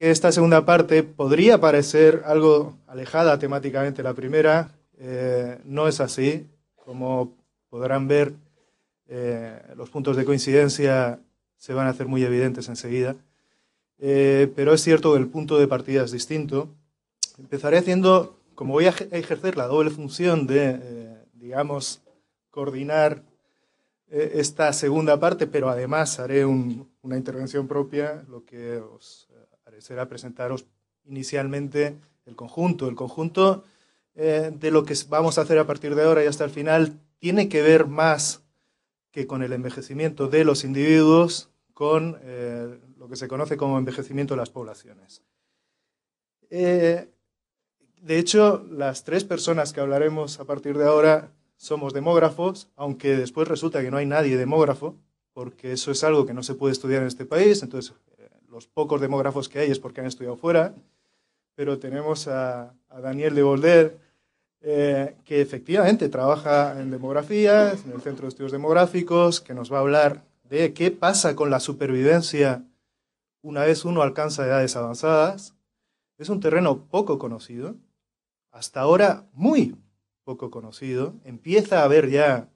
esta segunda parte podría parecer algo alejada temáticamente de la primera, eh, no es así. Como podrán ver, eh, los puntos de coincidencia se van a hacer muy evidentes enseguida. Eh, pero es cierto que el punto de partida es distinto. Empezaré haciendo, como voy a ejercer la doble función de, digamos, coordinar esta segunda parte, pero además haré una intervención propia, lo que os será presentaros inicialmente el conjunto. El conjunto eh, de lo que vamos a hacer a partir de ahora y hasta el final tiene que ver más que con el envejecimiento de los individuos, con eh, lo que se conoce como envejecimiento de las poblaciones. Eh, de hecho, las tres personas que hablaremos a partir de ahora somos demógrafos, aunque después resulta que no hay nadie demógrafo, porque eso es algo que no se puede estudiar en este país, entonces los pocos demógrafos que hay es porque han estudiado fuera, pero tenemos a, Daniel de Bolder, eh, que efectivamente trabaja en demografía, en el Centro de Estudios Demográficos, que nos va a hablar de qué pasa con la supervivencia una vez uno alcanza edades avanzadas. Es un terreno poco conocido, hasta ahora muy poco conocido. Empieza a haber ya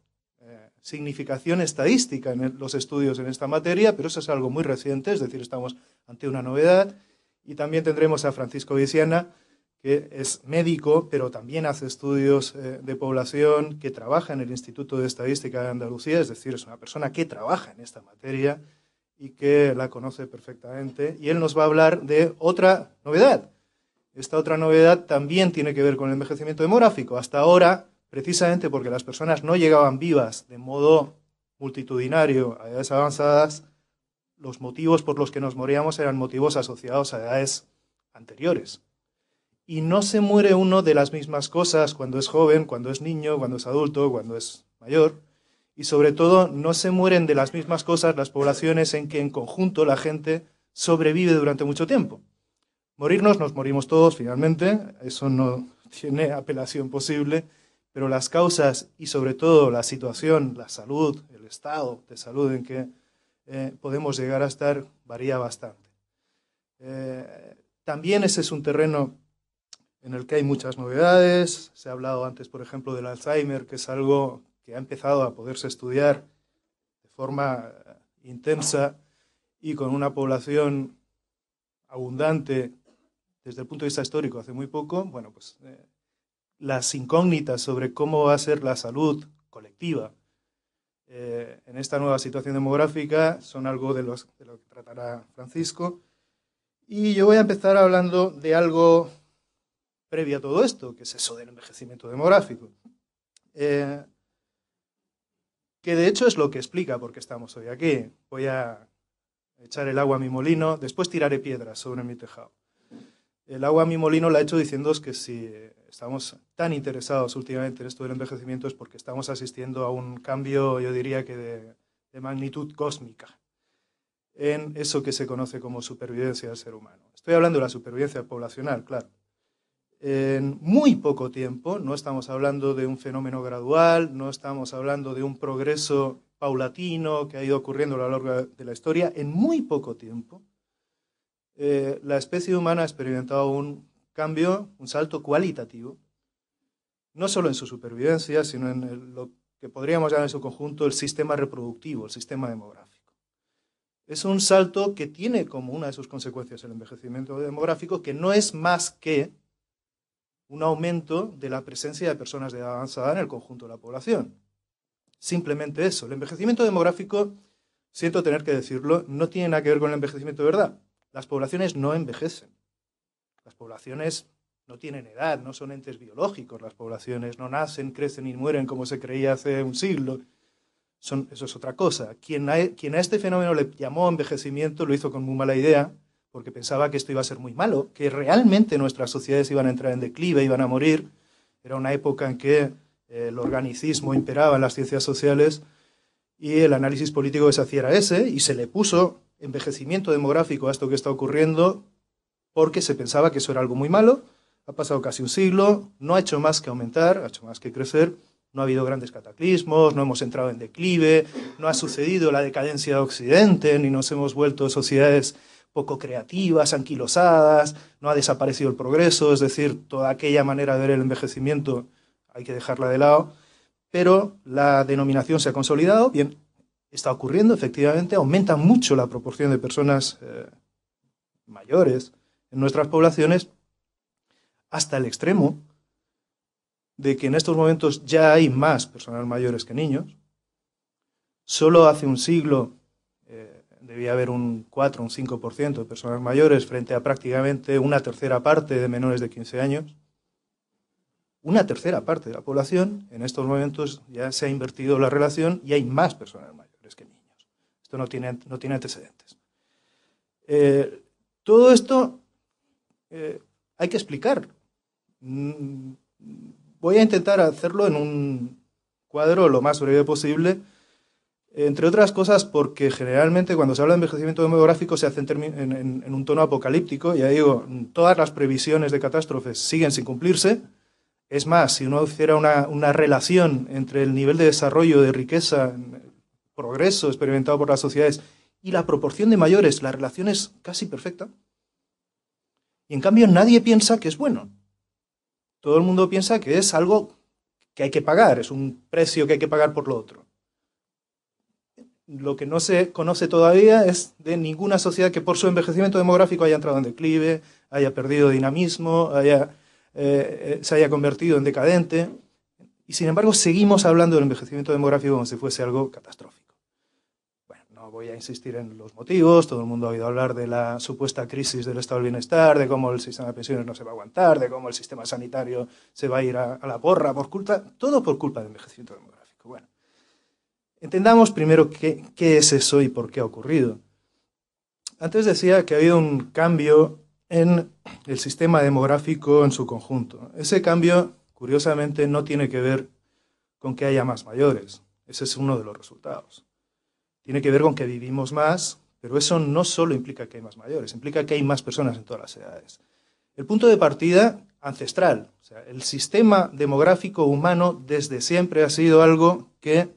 significación estadística en los estudios en esta materia, pero eso es algo muy reciente, es decir, estamos ante una novedad. Y también tendremos a Francisco Viciana, que es médico, pero también hace estudios eh, de población, que trabaja en el Instituto de Estadística de Andalucía, es decir, es una persona que trabaja en esta materia y que la conoce perfectamente. Y él nos va a hablar de otra novedad. Esta otra novedad también tiene que ver con el envejecimiento demográfico. Hasta ahora precisamente porque las personas no llegaban vivas de modo multitudinario a edades avanzadas, los motivos por los que nos moríamos eran motivos asociados a edades anteriores. Y no se muere uno de las mismas cosas cuando es joven, cuando es niño, cuando es adulto, cuando es mayor. Y sobre todo, no se mueren de las mismas cosas las poblaciones en que en conjunto la gente sobrevive durante mucho tiempo. Morirnos, nos morimos todos finalmente, eso no tiene apelación posible pero las causas y sobre todo la situación, la salud, el estado de salud en que eh, podemos llegar a estar varía bastante. Eh, también ese es un terreno en el que hay muchas novedades. Se ha hablado antes, por ejemplo, del Alzheimer, que es algo que ha empezado a poderse estudiar de forma eh, intensa y con una población abundante desde el punto de vista histórico hace muy poco. Bueno, pues las incógnitas sobre cómo va a ser la salud colectiva eh, en esta nueva situación demográfica son algo de, los, lo que tratará Francisco. Y yo voy a empezar hablando de algo previo a todo esto, que es eso del envejecimiento demográfico. Eh, que de hecho es lo que explica por qué estamos hoy aquí. Voy a echar el agua a mi molino, después tiraré piedras sobre mi tejado. El agua a mi molino la he hecho diciéndoos que si eh, estamos tan interesados últimamente en esto del envejecimiento es porque estamos asistiendo a un cambio, yo diría que de magnitud cósmica en eso que se conoce como supervivencia del ser humano. Estoy hablando de la supervivencia poblacional, claro. En muy poco tiempo, no estamos hablando de un fenómeno gradual, no estamos hablando de un progreso paulatino que ha ido ocurriendo a lo largo de la historia, en muy poco tiempo eh, la especie humana ha experimentado un cambio, un salto cualitativo, no solo en su supervivencia, sino en lo que podríamos llamar en su conjunto el sistema reproductivo, el sistema demográfico. Es un salto que tiene como una de sus consecuencias el envejecimiento demográfico, que no es más que un aumento de la presencia de personas de edad avanzada en el conjunto de la población. Simplemente eso. El envejecimiento demográfico, siento tener que decirlo, no tiene nada que ver con el envejecimiento de verdad. Las poblaciones no envejecen. Las poblaciones no tienen edad, no son entes biológicos las poblaciones, no nacen, crecen y mueren como se creía hace un siglo. eso es otra cosa. Quien a, e, quien a este fenómeno le llamó envejecimiento lo hizo con muy mala idea, porque pensaba que esto iba a ser muy malo, que realmente nuestras sociedades iban a entrar en declive, iban a morir. Era una época en que eh, el organicismo imperaba en las ciencias sociales y el análisis político que se hacía era ese, y se le puso envejecimiento demográfico a esto que está ocurriendo, porque se pensaba que eso era algo muy malo. Ha pasado casi un siglo, no ha hecho más que aumentar, ha hecho más que crecer, no ha habido grandes cataclismos, no hemos entrado en declive, no ha sucedido la decadencia de Occidente, ni nos hemos vuelto sociedades poco creativas, anquilosadas, no ha desaparecido el progreso, es decir, toda aquella manera de ver el envejecimiento hay que dejarla de lado, pero la denominación se ha consolidado, bien, está ocurriendo, efectivamente, aumenta mucho la proporción de personas eh, mayores en nuestras poblaciones, hasta el extremo de que en estos momentos ya hay más personas mayores que niños. Solo hace un siglo eh, debía haber un 4, un 5% de personas mayores frente a prácticamente una tercera parte de menores de 15 años. Una tercera parte de la población, en estos momentos ya se ha invertido la relación y hay más personas mayores no tiene, no tiene antecedentes. Eh, todo esto eh, hay que explicar. Mm, voy a intentar hacerlo en un cuadro lo más breve posible, entre otras cosas porque generalmente cuando se habla de envejecimiento demográfico se hace en, un tono apocalíptico, ya digo, todas las previsiones de catástrofes siguen sin cumplirse, es más, si uno hiciera una, una, relación entre el nivel de desarrollo de riqueza progreso experimentado por las sociedades y la proporción de mayores, la relación es casi perfecta. Y en cambio nadie piensa que es bueno. Todo el mundo piensa que es algo que hay que pagar, es un precio que hay que pagar por lo otro. Lo que no se conoce todavía es de ninguna sociedad que por su envejecimiento demográfico haya entrado en declive, haya perdido dinamismo, haya, eh, eh, se haya convertido en decadente. Y sin embargo seguimos hablando del envejecimiento demográfico como si fuese algo catastrófico voy a insistir en los motivos. Todo el mundo ha oído hablar de la supuesta crisis del estado del bienestar, de cómo el sistema de pensiones no se va a aguantar, de cómo el sistema sanitario se va a ir a, la porra por culpa, todo por culpa del envejecimiento demográfico. Bueno, entendamos primero qué, qué es eso y por qué ha ocurrido. Antes decía que ha habido un cambio en el sistema demográfico en su conjunto. Ese cambio, curiosamente, no tiene que ver con que haya más mayores. Ese es uno de los resultados tiene que ver con que vivimos más, pero eso no solo implica que hay más mayores, implica que hay más personas en todas las edades. El punto de partida ancestral, o sea, el sistema demográfico humano desde siempre ha sido algo que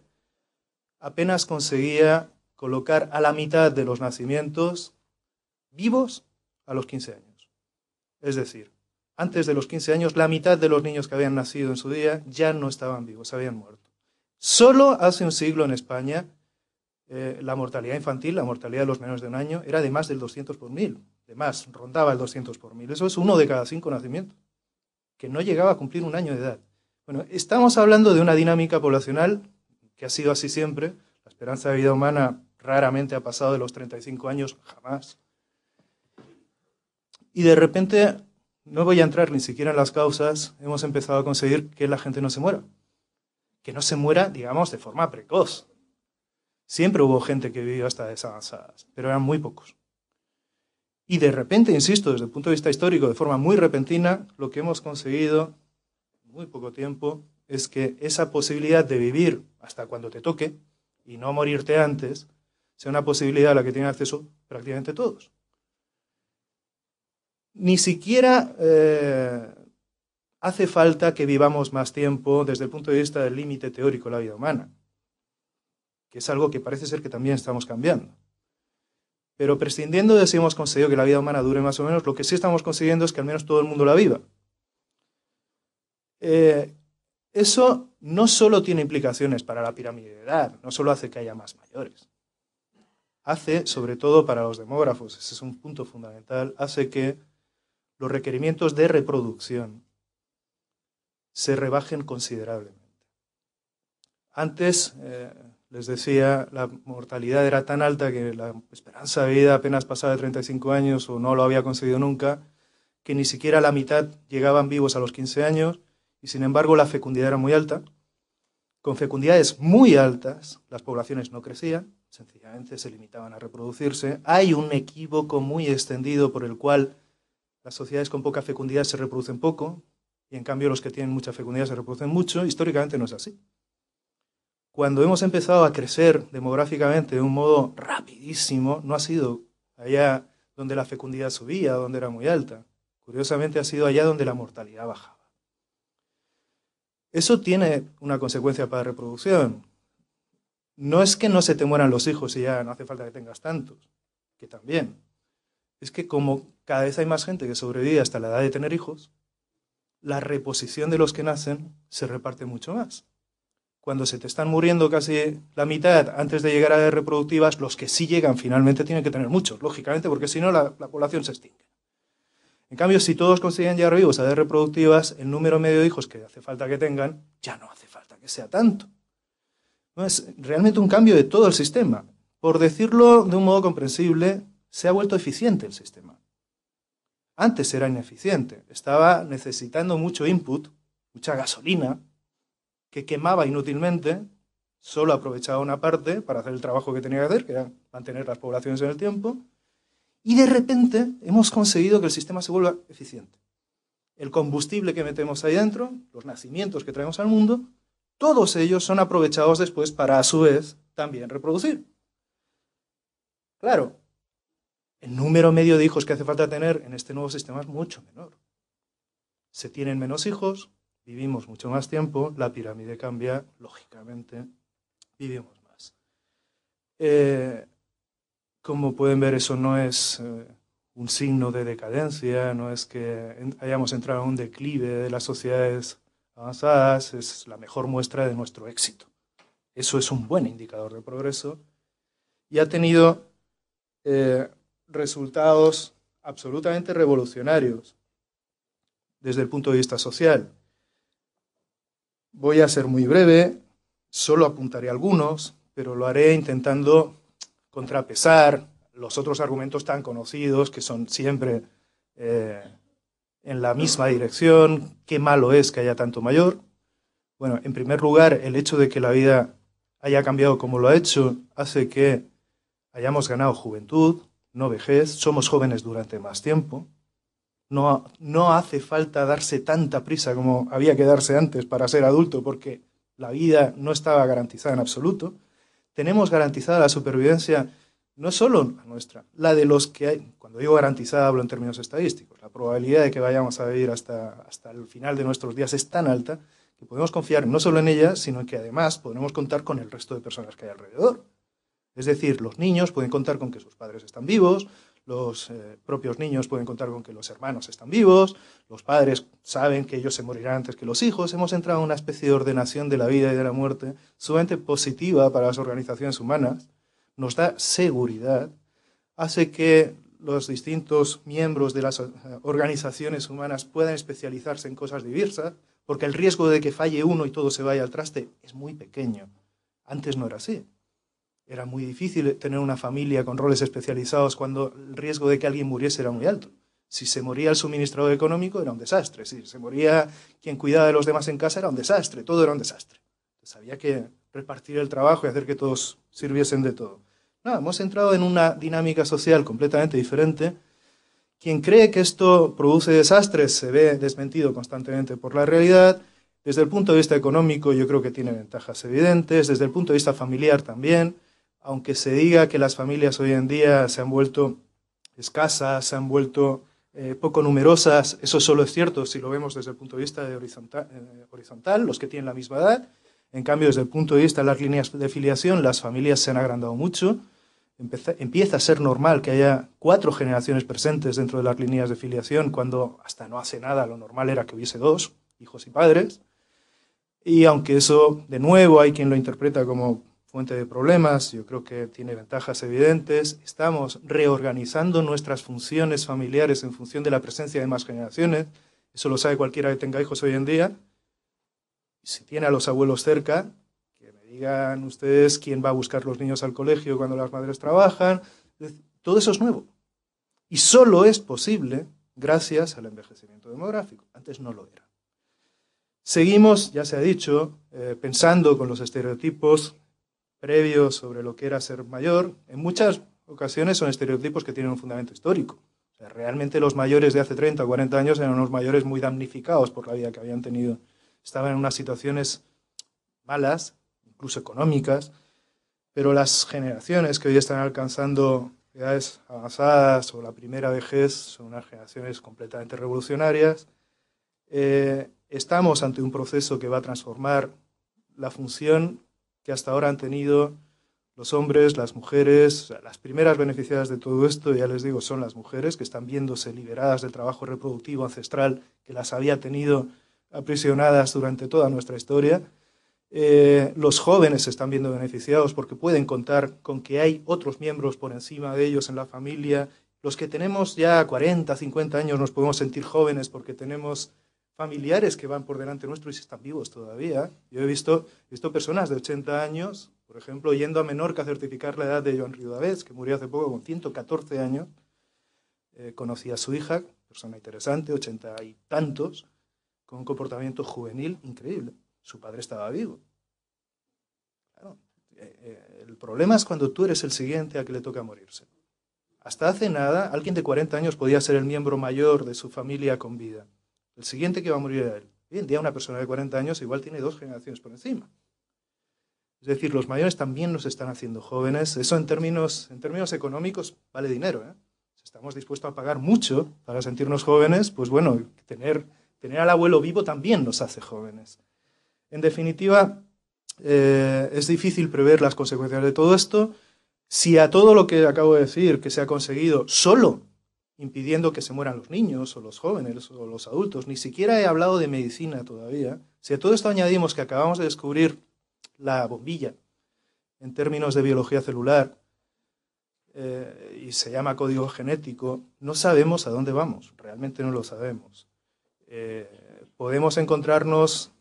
apenas conseguía colocar a la mitad de los nacimientos vivos a los 15 años. Es decir, antes de los 15 años, la mitad de los niños que habían nacido en su día ya no estaban vivos, habían muerto. Solo hace un siglo en España eh, la mortalidad infantil, la mortalidad de los menores de un año, era de más del 200 por mil. De más, rondaba el 200 por mil. Eso es uno de cada cinco nacimientos, que no llegaba a cumplir un año de edad. Bueno, estamos hablando de una dinámica poblacional que ha sido así siempre. La esperanza de vida humana raramente ha pasado de los 35 años, jamás. Y de repente, no voy a entrar ni siquiera en las causas, hemos empezado a conseguir que la gente no se muera. Que no se muera, digamos, de forma precoz, Siempre hubo gente que vivió hasta desavanzadas, pero eran muy pocos. Y de repente, insisto, desde el punto de vista histórico, de forma muy repentina, lo que hemos conseguido en muy poco tiempo es que esa posibilidad de vivir hasta cuando te toque y no morirte antes sea una posibilidad a la que tienen acceso prácticamente todos. Ni siquiera eh, hace falta que vivamos más tiempo desde el punto de vista del límite teórico de la vida humana que es algo que parece ser que también estamos cambiando. Pero prescindiendo de si hemos conseguido que la vida humana dure más o menos, lo que sí estamos consiguiendo es que al menos todo el mundo la viva. Eh, eso no solo tiene implicaciones para la pirámide de edad, no solo hace que haya más mayores, hace, sobre todo para los demógrafos, ese es un punto fundamental, hace que los requerimientos de reproducción se rebajen considerablemente. Antes, eh, les decía, la mortalidad era tan alta que la esperanza de vida apenas pasaba de 35 años o no lo había conseguido nunca, que ni siquiera la mitad llegaban vivos a los 15 años y sin embargo la fecundidad era muy alta. Con fecundidades muy altas, las poblaciones no crecían, sencillamente se limitaban a reproducirse. Hay un equívoco muy extendido por el cual las sociedades con poca fecundidad se reproducen poco y en cambio los que tienen mucha fecundidad se reproducen mucho. Históricamente no es así cuando hemos empezado a crecer demográficamente de un modo rapidísimo, no ha sido allá donde la fecundidad subía, donde era muy alta. Curiosamente ha sido allá donde la mortalidad bajaba. Eso tiene una consecuencia para la reproducción. No es que no se te mueran los hijos y ya no hace falta que tengas tantos, que también. Es que como cada vez hay más gente que sobrevive hasta la edad de tener hijos, la reposición de los que nacen se reparte mucho más cuando se te están muriendo casi la mitad antes de llegar a edades reproductivas, los que sí llegan finalmente tienen que tener muchos, lógicamente, porque si no la, población se extingue. En cambio, si todos consiguen llegar vivos a edades reproductivas, el número medio de hijos que hace falta que tengan ya no hace falta que sea tanto. es realmente un cambio de todo el sistema. Por decirlo de un modo comprensible, se ha vuelto eficiente el sistema. Antes era ineficiente, estaba necesitando mucho input, mucha gasolina, que quemaba inútilmente, solo aprovechaba una parte para hacer el trabajo que tenía que hacer, que era mantener las poblaciones en el tiempo, y de repente hemos conseguido que el sistema se vuelva eficiente. El combustible que metemos ahí dentro, los nacimientos que traemos al mundo, todos ellos son aprovechados después para a su vez también reproducir. Claro, el número medio de hijos que hace falta tener en este nuevo sistema es mucho menor. Se tienen menos hijos, vivimos mucho más tiempo, la pirámide cambia, lógicamente, vivimos más. Eh, como pueden ver, eso no es eh, un signo de decadencia, no es que hayamos entrado en un declive de las sociedades avanzadas, es la mejor muestra de nuestro éxito. Eso es un buen indicador de progreso y ha tenido eh, resultados absolutamente revolucionarios desde el punto de vista social. Voy a ser muy breve, solo apuntaré algunos, pero lo haré intentando contrapesar los otros argumentos tan conocidos que son siempre eh, en la misma dirección, qué malo es que haya tanto mayor. Bueno, en primer lugar, el hecho de que la vida haya cambiado como lo ha hecho hace que hayamos ganado juventud, no vejez, somos jóvenes durante más tiempo, no, hace falta darse tanta prisa como había que darse antes para ser adulto, porque la vida no estaba garantizada en absoluto. Tenemos garantizada la supervivencia no solo la nuestra, la de los que hay, cuando digo garantizada hablo en términos estadísticos, la probabilidad de que vayamos a vivir hasta, hasta el final de nuestros días es tan alta que podemos confiar no solo en ella, sino que además podremos contar con el resto de personas que hay alrededor. Es decir, los niños pueden contar con que sus padres están vivos, los eh, propios niños pueden contar con que los hermanos están vivos, los padres saben que ellos se morirán antes que los hijos. Hemos entrado en una especie de ordenación de la vida y de la muerte sumamente positiva para las organizaciones humanas, nos da seguridad, hace que los distintos miembros de las eh, organizaciones humanas puedan especializarse en cosas diversas, porque el riesgo de que falle uno y todo se vaya al traste es muy pequeño. Antes no era así. Era muy difícil tener una familia con roles especializados cuando el riesgo de que alguien muriese era muy alto. Si se moría el suministrador económico era un desastre, si se moría quien cuidaba de los demás en casa era un desastre, todo era un desastre. había que repartir el trabajo y hacer que todos sirviesen de todo. No, hemos entrado en una dinámica social completamente diferente. Quien cree que esto produce desastres se ve desmentido constantemente por la realidad. Desde el punto de vista económico yo creo que tiene ventajas evidentes, desde el punto de vista familiar también aunque se diga que las familias hoy en día se han vuelto escasas, se han vuelto eh, poco numerosas, eso solo es cierto si lo vemos desde el punto de vista de horizontal, eh, horizontal, los que tienen la misma edad. En cambio, desde el punto de vista de las líneas de filiación, las familias se han agrandado mucho. empieza a ser normal que haya cuatro generaciones presentes dentro de las líneas de filiación, cuando hasta no hace nada lo normal era que hubiese dos, hijos y padres. Y aunque eso, de nuevo, hay quien lo interpreta como fuente de problemas, yo creo que tiene ventajas evidentes. Estamos reorganizando nuestras funciones familiares en función de la presencia de más generaciones. Eso lo sabe cualquiera que tenga hijos hoy en día. Si tiene a los abuelos cerca, que me digan ustedes quién va a buscar los niños al colegio cuando las madres trabajan. Todo eso es nuevo. Y solo es posible gracias al envejecimiento demográfico. Antes no lo era. Seguimos, ya se ha dicho, eh, pensando con los estereotipos previo sobre lo que era ser mayor, en muchas ocasiones son estereotipos que tienen un fundamento histórico. realmente los mayores de hace 30 o 40 años eran unos mayores muy damnificados por la vida que habían tenido. Estaban en unas situaciones malas, incluso económicas, pero las generaciones que hoy están alcanzando edades avanzadas o la primera vejez son unas generaciones completamente revolucionarias. Eh, estamos ante un proceso que va a transformar la función que hasta ahora han tenido los hombres, las mujeres, las primeras beneficiadas de todo esto, ya les digo, son las mujeres que están viéndose liberadas del trabajo reproductivo ancestral que las había tenido aprisionadas durante toda nuestra historia. Eh, los jóvenes se están viendo beneficiados porque pueden contar con que hay otros miembros por encima de ellos en la familia. Los que tenemos ya 40, 50 años nos podemos sentir jóvenes porque tenemos familiares que van por delante nuestro y están vivos todavía. Yo he visto, personas de 80 años, por ejemplo, yendo a Menorca a certificar la edad de Joan Riudavés, que murió hace poco con 114 años. Conocía eh, conocí a su hija, persona interesante, 80 y tantos, con un comportamiento juvenil increíble. Su padre estaba vivo. Eh, eh, el problema es cuando tú eres el siguiente a que le toca morirse. Hasta hace nada, alguien de 40 años podía ser el miembro mayor de su familia con vida. El siguiente que va a morir era él. Hoy día una persona de 40 años igual tiene dos generaciones por encima. Es decir, los mayores también nos están haciendo jóvenes. Eso en términos, en términos económicos vale dinero. ¿eh? Si estamos dispuestos a pagar mucho para sentirnos jóvenes, pues bueno, tener, tener al abuelo vivo también nos hace jóvenes. En definitiva, eh, es difícil prever las consecuencias de todo esto. Si a todo lo que acabo de decir que se ha conseguido solo impidiendo que se mueran los niños o los jóvenes o los adultos. Ni siquiera he hablado de medicina todavía. Si a todo esto añadimos que acabamos de descubrir la bombilla en términos de biología celular eh, y se llama código genético, no sabemos a dónde vamos, realmente no lo sabemos. Eh, podemos encontrarnos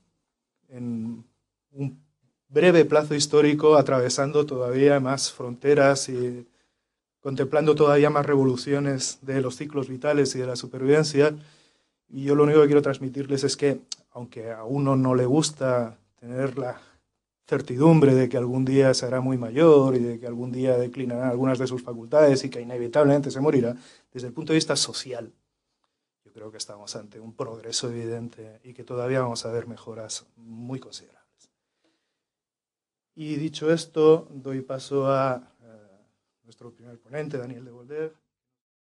en un breve plazo histórico atravesando todavía más fronteras y contemplando todavía más revoluciones de los ciclos vitales y de la supervivencia. Y yo lo único que quiero transmitirles es que, aunque a uno no le gusta tener la certidumbre de que algún día será muy mayor y de que algún día declinarán algunas de sus facultades y que inevitablemente se morirá, desde el punto de vista social, yo creo que estamos ante un progreso evidente y que todavía vamos a ver mejoras muy considerables. Y dicho esto, doy paso a nuestro primer ponente, Daniel de Volder,